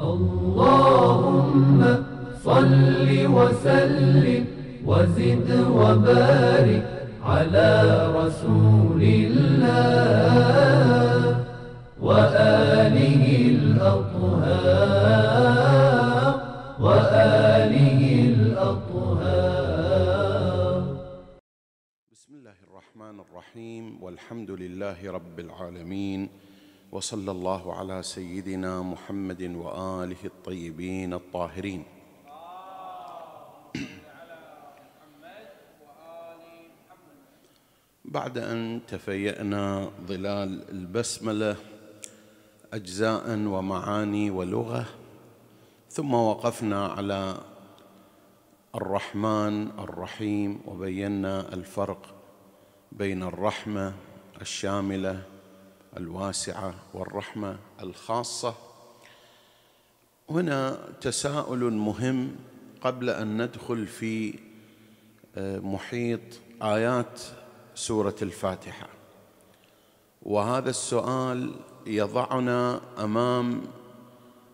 اللهم صل وسلم وزد وبارك على رسول الله وآله الأطهار وآله الأطهار بسم الله الرحمن الرحيم والحمد لله رب العالمين وصلى الله على سيدنا محمد واله الطيبين الطاهرين بعد ان تفيانا ظلال البسمله اجزاء ومعاني ولغه ثم وقفنا على الرحمن الرحيم وبينا الفرق بين الرحمه الشامله الواسعه والرحمه الخاصه هنا تساؤل مهم قبل ان ندخل في آه، محيط ايات سوره الفاتحه وهذا السؤال يضعنا امام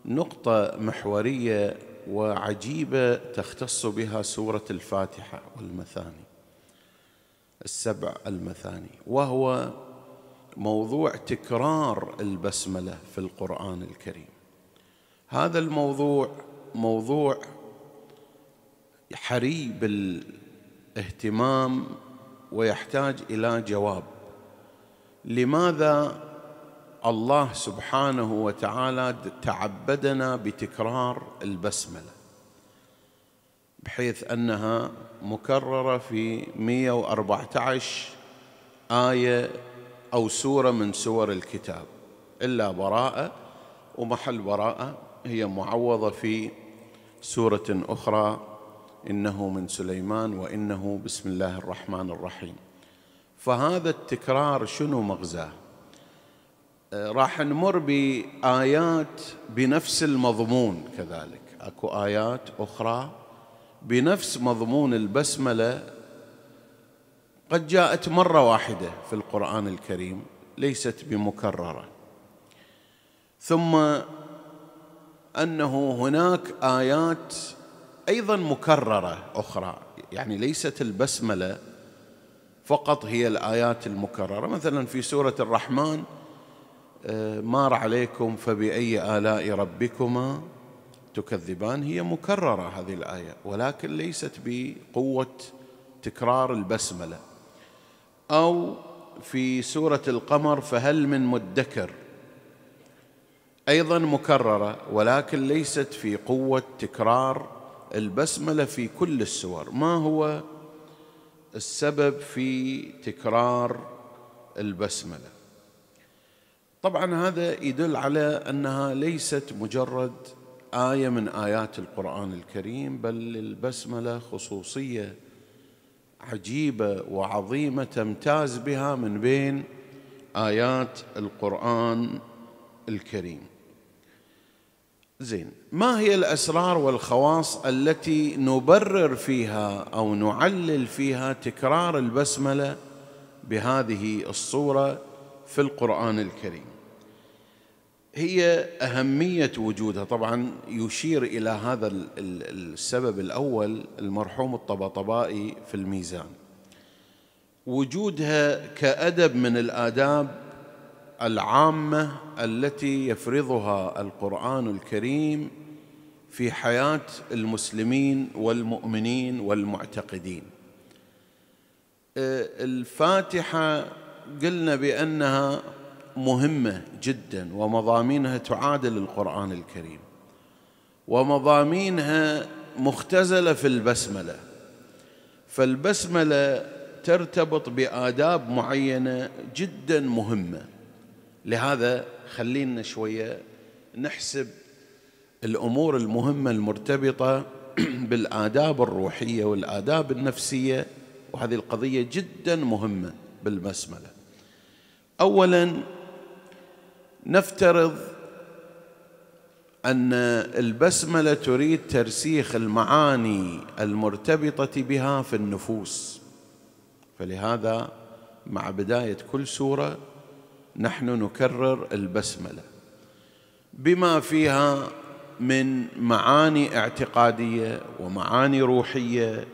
نقطه محوريه وعجيبه تختص بها سوره الفاتحه والمثاني السبع المثاني وهو موضوع تكرار البسمله في القران الكريم هذا الموضوع موضوع حري بالاهتمام ويحتاج الى جواب لماذا الله سبحانه وتعالى تعبدنا بتكرار البسمله بحيث انها مكرره في 114 ايه أو سورة من سور الكتاب إلا براءة ومحل براءة هي معوضة في سورة أخرى إنه من سليمان وإنه بسم الله الرحمن الرحيم فهذا التكرار شنو مغزاه آه، راح نمر بآيات بنفس المضمون كذلك اكو آيات أخرى بنفس مضمون البسملة قد جاءت مره واحده في القران الكريم ليست بمكرره ثم انه هناك ايات ايضا مكرره اخرى يعني ليست البسمله فقط هي الايات المكرره مثلا في سوره الرحمن آه، مار عليكم فباي الاء ربكما تكذبان هي مكرره هذه الايه ولكن ليست بقوه تكرار البسمله او في سوره القمر فهل من مدكر ايضا مكرره ولكن ليست في قوه تكرار البسمله في كل السور ما هو السبب في تكرار البسمله طبعا هذا يدل على انها ليست مجرد ايه من ايات القران الكريم بل البسملة خصوصيه عجيبه وعظيمه تمتاز بها من بين ايات القران الكريم زين ما هي الاسرار والخواص التي نبرر فيها او نعلل فيها تكرار البسمله بهذه الصوره في القران الكريم هي أهمية وجودها طبعا يشير إلى هذا السبب الأول المرحوم الطبطبائي في الميزان وجودها كأدب من الآداب العامة التي يفرضها القرآن الكريم في حياة المسلمين والمؤمنين والمعتقدين أه، الفاتحة قلنا بأنها مهمة جدا ومضامينها تعادل القرآن الكريم ومضامينها مختزلة في البسملة فالبسملة ترتبط بآداب معينة جدا مهمة لهذا خلينا شوية نحسب الأمور المهمة المرتبطة بالآداب الروحية والآداب النفسية وهذه القضية جدا مهمة بالبسملة أولا نفترض ان البسمله تريد ترسيخ المعاني المرتبطه بها في النفوس فلهذا مع بدايه كل سوره نحن نكرر البسمله بما فيها من معاني اعتقاديه ومعاني روحيه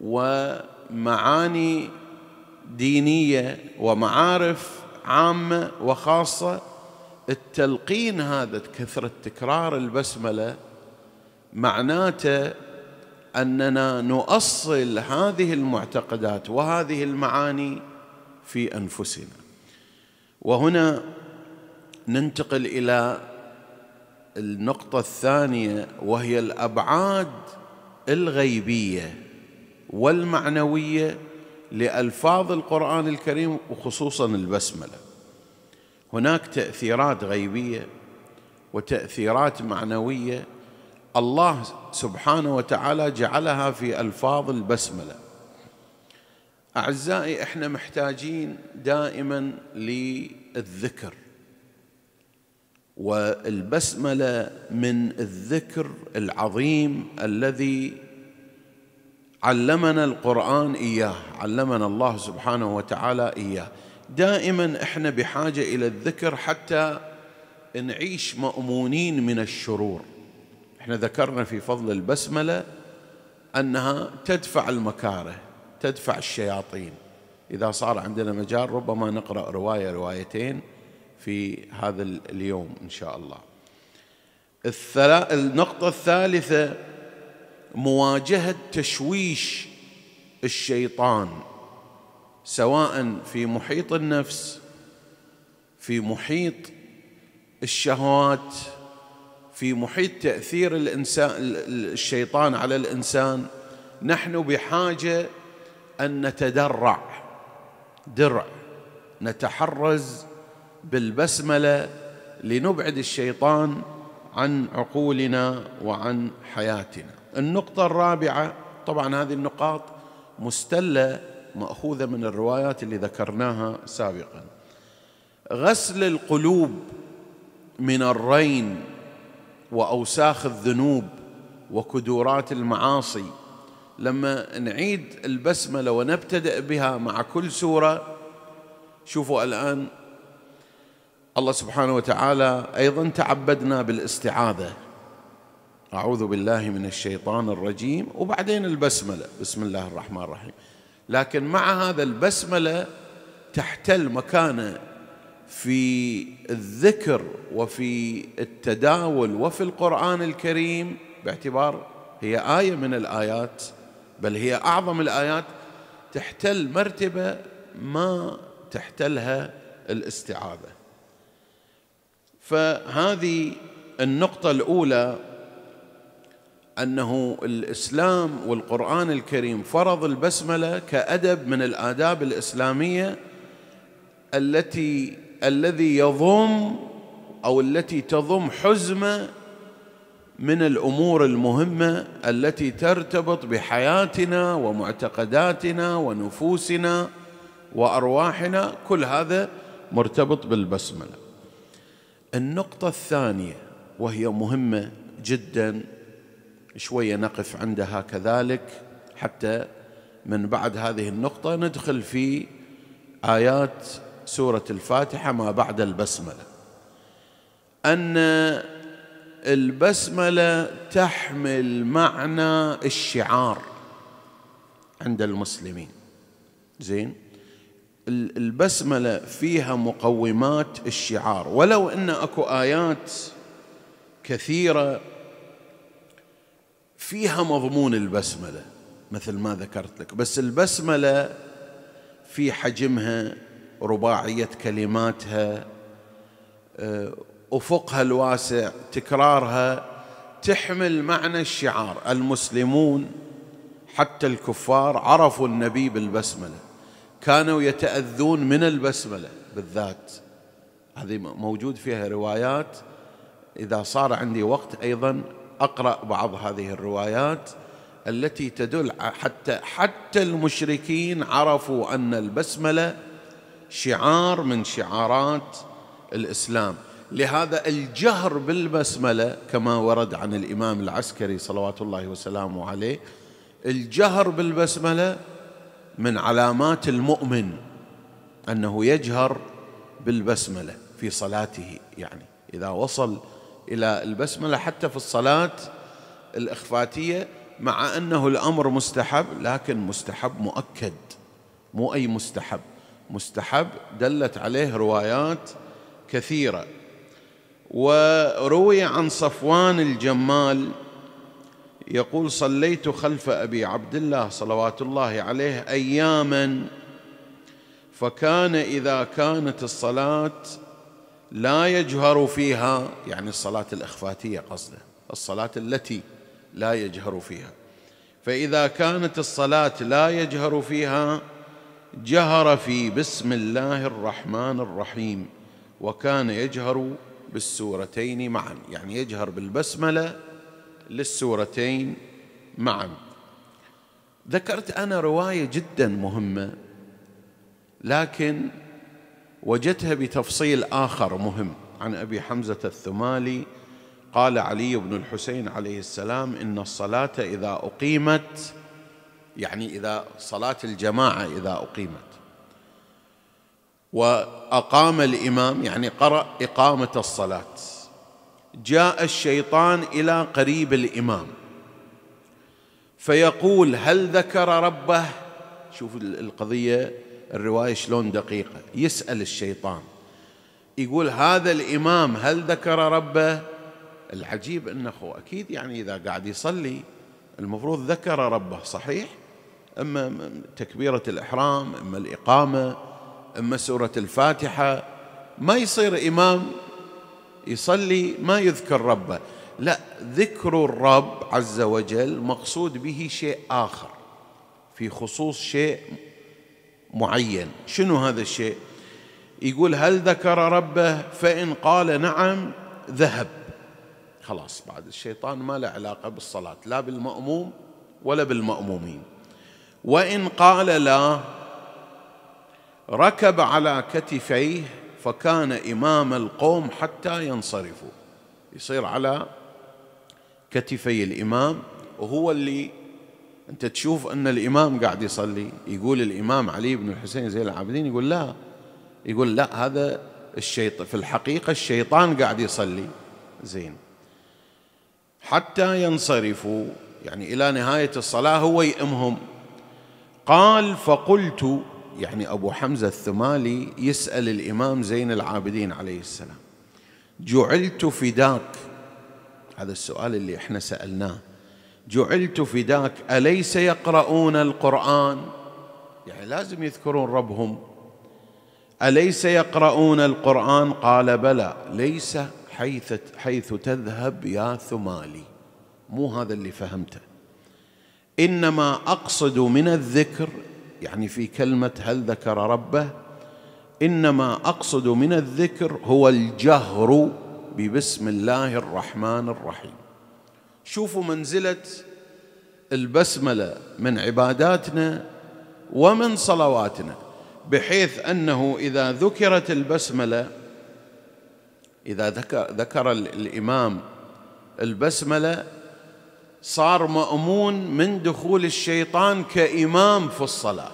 ومعاني دينيه ومعارف عامة وخاصة التلقين هذا كثرة تكرار البسملة معناته أننا نؤصل هذه المعتقدات وهذه المعاني في أنفسنا وهنا ننتقل إلى النقطة الثانية وهي الأبعاد الغيبية والمعنوية لألفاظ القرآن الكريم وخصوصا البسملة هناك تأثيرات غيبية وتأثيرات معنوية الله سبحانه وتعالى جعلها في ألفاظ البسملة أعزائي احنا محتاجين دائما للذكر والبسمله من الذكر العظيم الذي علمنا القرآن إياه علمنا الله سبحانه وتعالى إياه دائما إحنا بحاجة إلى الذكر حتى نعيش مأمونين من الشرور إحنا ذكرنا في فضل البسملة أنها تدفع المكاره تدفع الشياطين إذا صار عندنا مجال ربما نقرأ رواية روايتين في هذا اليوم إن شاء الله النقطة الثالثة مواجهه تشويش الشيطان سواء في محيط النفس في محيط الشهوات في محيط تاثير الانسان الشيطان على الانسان نحن بحاجه ان نتدرع درع نتحرز بالبسمله لنبعد الشيطان عن عقولنا وعن حياتنا النقطة الرابعة طبعا هذه النقاط مستلة مأخوذة من الروايات اللي ذكرناها سابقا غسل القلوب من الرين وأوساخ الذنوب وكدورات المعاصي لما نعيد البسملة ونبتدأ بها مع كل سورة شوفوا الآن الله سبحانه وتعالى أيضا تعبدنا بالاستعاذة أعوذ بالله من الشيطان الرجيم وبعدين البسملة بسم الله الرحمن الرحيم لكن مع هذا البسملة تحتل مكانة في الذكر وفي التداول وفي القرآن الكريم باعتبار هي آية من الآيات بل هي أعظم الآيات تحتل مرتبة ما تحتلها الاستعاذة فهذه النقطة الأولى أنه الإسلام والقرآن الكريم فرض البسملة كأدب من الآداب الإسلامية التي الذي يضم أو التي تضم حزمة من الأمور المهمة التي ترتبط بحياتنا ومعتقداتنا ونفوسنا وأرواحنا كل هذا مرتبط بالبسملة النقطة الثانية وهي مهمة جداً شويه نقف عندها كذلك حتى من بعد هذه النقطه ندخل في ايات سوره الفاتحه ما بعد البسمله ان البسمله تحمل معنى الشعار عند المسلمين زين البسمله فيها مقومات الشعار ولو ان اكو ايات كثيره فيها مضمون البسملة مثل ما ذكرت لك بس البسملة في حجمها رباعية كلماتها آه، أفقها الواسع تكرارها تحمل معنى الشعار المسلمون حتى الكفار عرفوا النبي بالبسملة كانوا يتأذون من البسملة بالذات هذه موجود فيها روايات إذا صار عندي وقت أيضا أقرأ بعض هذه الروايات التي تدل حتى حتى المشركين عرفوا أن البسملة شعار من شعارات الإسلام لهذا الجهر بالبسملة كما ورد عن الإمام العسكري صلوات الله وسلامه عليه الجهر بالبسملة من علامات المؤمن أنه يجهر بالبسملة في صلاته يعني إذا وصل إلى البسملة حتى في الصلاة الإخفاتية مع أنه الأمر مستحب لكن مستحب مؤكد مو أي مستحب مستحب دلت عليه روايات كثيرة وروي عن صفوان الجمال يقول صليت خلف أبي عبد الله صلوات الله عليه أياما فكان إذا كانت الصلاة لا يجهر فيها يعني الصلاة الإخفاتية قصده الصلاة التي لا يجهر فيها فإذا كانت الصلاة لا يجهر فيها جهر في بسم الله الرحمن الرحيم وكان يجهر بالسورتين معا يعني يجهر بالبسملة للسورتين معا ذكرت أنا رواية جدا مهمة لكن وجدتها بتفصيل آخر مهم عن أبي حمزة الثمالي قال علي بن الحسين عليه السلام إن الصلاة إذا أقيمت يعني إذا صلاة الجماعة إذا أقيمت وأقام الإمام يعني قرأ إقامة الصلاة جاء الشيطان إلى قريب الإمام فيقول هل ذكر ربه شوف القضية الرواية شلون دقيقة يسأل الشيطان يقول هذا الإمام هل ذكر ربه العجيب أنه أكيد يعني إذا قاعد يصلي المفروض ذكر ربه صحيح أما تكبيرة الإحرام أما الإقامة أما سورة الفاتحة ما يصير إمام يصلي ما يذكر ربه لا ذكر الرب عز وجل مقصود به شيء آخر في خصوص شيء معين شنو هذا الشيء يقول هل ذكر ربه فإن قال نعم ذهب خلاص بعد الشيطان ما له علاقة بالصلاة لا بالمأموم ولا بالمأمومين وإن قال لا ركب على كتفيه فكان إمام القوم حتى ينصرفوا يصير على كتفي الإمام وهو اللي أنت تشوف أن الإمام قاعد يصلي يقول الإمام علي بن الحسين زين العابدين يقول لا يقول لا هذا الشيطان في الحقيقة الشيطان قاعد يصلي زين حتى ينصرفوا يعني إلى نهاية الصلاة هو يئمهم قال فقلت يعني أبو حمزة الثمالي يسأل الإمام زين العابدين عليه السلام جعلت فداك هذا السؤال اللي احنا سألناه جعلت فداك أليس يقرؤون القرآن يعني لازم يذكرون ربهم أليس يقرؤون القرآن قال بلى ليس حيث حيث تذهب يا ثمالي مو هذا اللي فهمته إنما أقصد من الذكر يعني في كلمة هل ذكر ربه إنما أقصد من الذكر هو الجهر ببسم الله الرحمن الرحيم شوفوا منزلة البسملة من عباداتنا ومن صلواتنا بحيث أنه إذا ذكرت البسملة إذا ذكر, ذكر الإمام البسملة صار مأمون من دخول الشيطان كإمام في الصلاة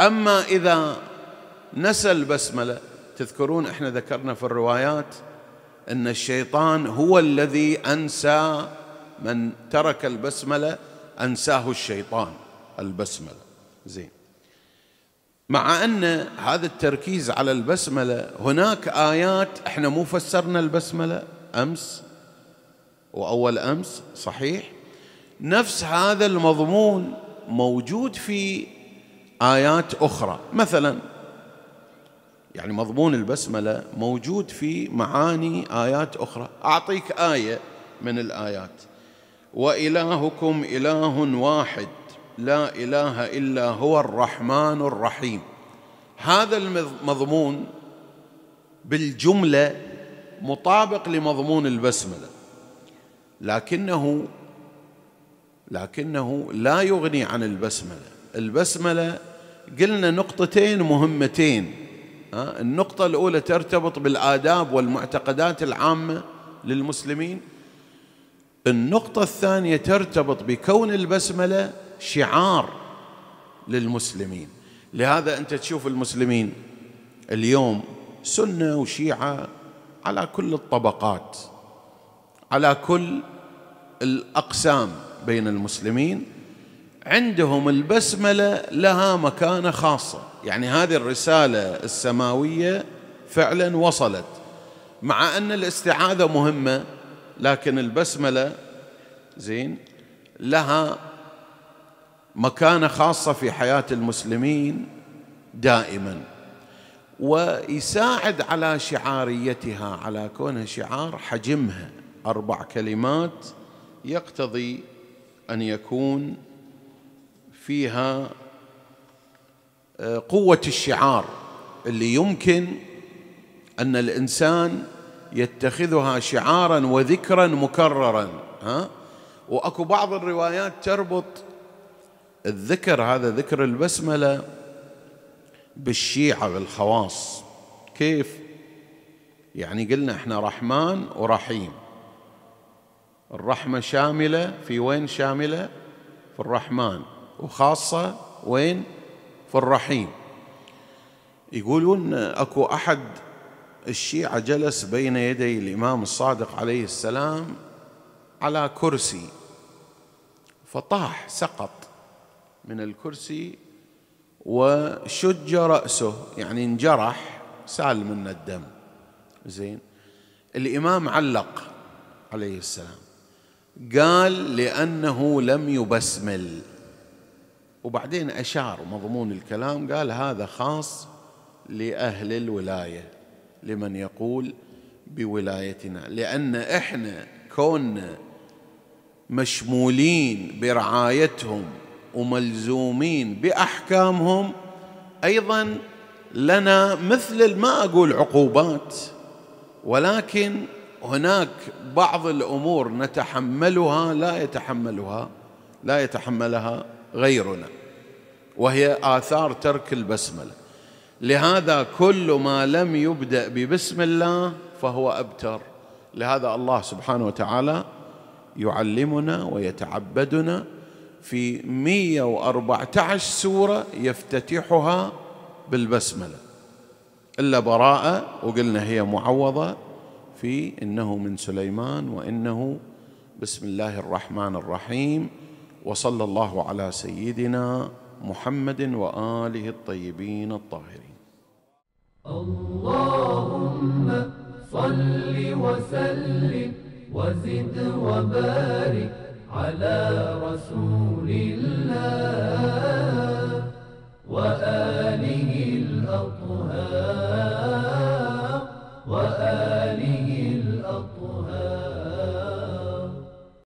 أما إذا نسى البسملة تذكرون احنا ذكرنا في الروايات ان الشيطان هو الذي انسى من ترك البسمله انساه الشيطان البسمله زين مع ان هذا التركيز على البسمله هناك ايات احنا مو فسرنا البسمله امس واول امس صحيح نفس هذا المضمون موجود في ايات اخرى مثلا يعني مضمون البسملة موجود في معاني آيات أخرى أعطيك آية من الآيات وإلهكم إله واحد لا إله إلا هو الرحمن الرحيم هذا المضمون بالجملة مطابق لمضمون البسملة لكنه لكنه لا يغني عن البسملة البسملة قلنا نقطتين مهمتين النقطة الأولى ترتبط بالآداب والمعتقدات العامة للمسلمين النقطة الثانية ترتبط بكون البسملة شعار للمسلمين لهذا أنت تشوف المسلمين اليوم سنة وشيعة على كل الطبقات على كل الأقسام بين المسلمين عندهم البسملة لها مكانة خاصة يعني هذه الرسالة السماوية فعلا وصلت مع أن الاستعاذة مهمة لكن البسملة زين لها مكانة خاصة في حياة المسلمين دائما ويساعد على شعاريتها على كونها شعار حجمها أربع كلمات يقتضي أن يكون فيها قوه الشعار اللي يمكن ان الانسان يتخذها شعارا وذكرا مكررا ها واكو بعض الروايات تربط الذكر هذا ذكر البسمله بالشيعه بالخواص كيف يعني قلنا احنا رحمن ورحيم الرحمه شامله في وين شامله في الرحمن وخاصه وين الرحيم يقولون اكو احد الشيعه جلس بين يدي الامام الصادق عليه السلام على كرسي فطاح سقط من الكرسي وشج راسه يعني انجرح سال منه الدم زين الامام علق عليه السلام قال لانه لم يبسمل وبعدين أشار مضمون الكلام قال هذا خاص لأهل الولاية لمن يقول بولايتنا لأن إحنا كوننا مشمولين برعايتهم وملزومين بأحكامهم أيضا لنا مثل ما أقول عقوبات ولكن هناك بعض الأمور نتحملها لا يتحملها لا يتحملها غيرنا وهي آثار ترك البسملة لهذا كل ما لم يبدأ ببسم الله فهو أبتر لهذا الله سبحانه وتعالى يعلمنا ويتعبدنا في 114 سورة يفتتحها بالبسملة إلا براءة وقلنا هي معوضة في إنه من سليمان وإنه بسم الله الرحمن الرحيم وصلى الله على سيدنا محمد واله الطيبين الطاهرين اللهم صل وسلم وزد وبارك على رسول الله واله الاطهار واله